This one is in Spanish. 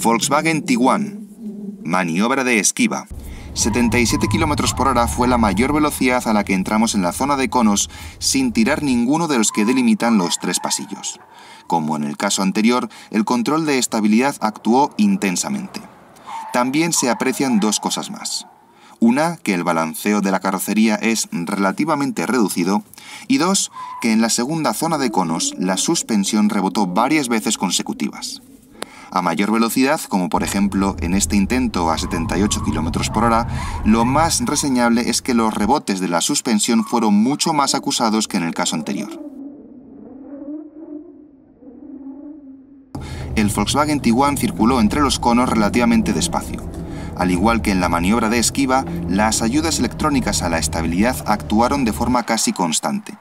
Volkswagen Tiguan. Maniobra de esquiva. 77 km por hora fue la mayor velocidad a la que entramos en la zona de conos sin tirar ninguno de los que delimitan los tres pasillos. Como en el caso anterior, el control de estabilidad actuó intensamente. También se aprecian dos cosas más. Una, que el balanceo de la carrocería es relativamente reducido. Y dos, que en la segunda zona de conos la suspensión rebotó varias veces consecutivas. A mayor velocidad, como por ejemplo en este intento a 78 km por hora, lo más reseñable es que los rebotes de la suspensión fueron mucho más acusados que en el caso anterior. el Volkswagen Tiguan circuló entre los conos relativamente despacio. Al igual que en la maniobra de esquiva, las ayudas electrónicas a la estabilidad actuaron de forma casi constante.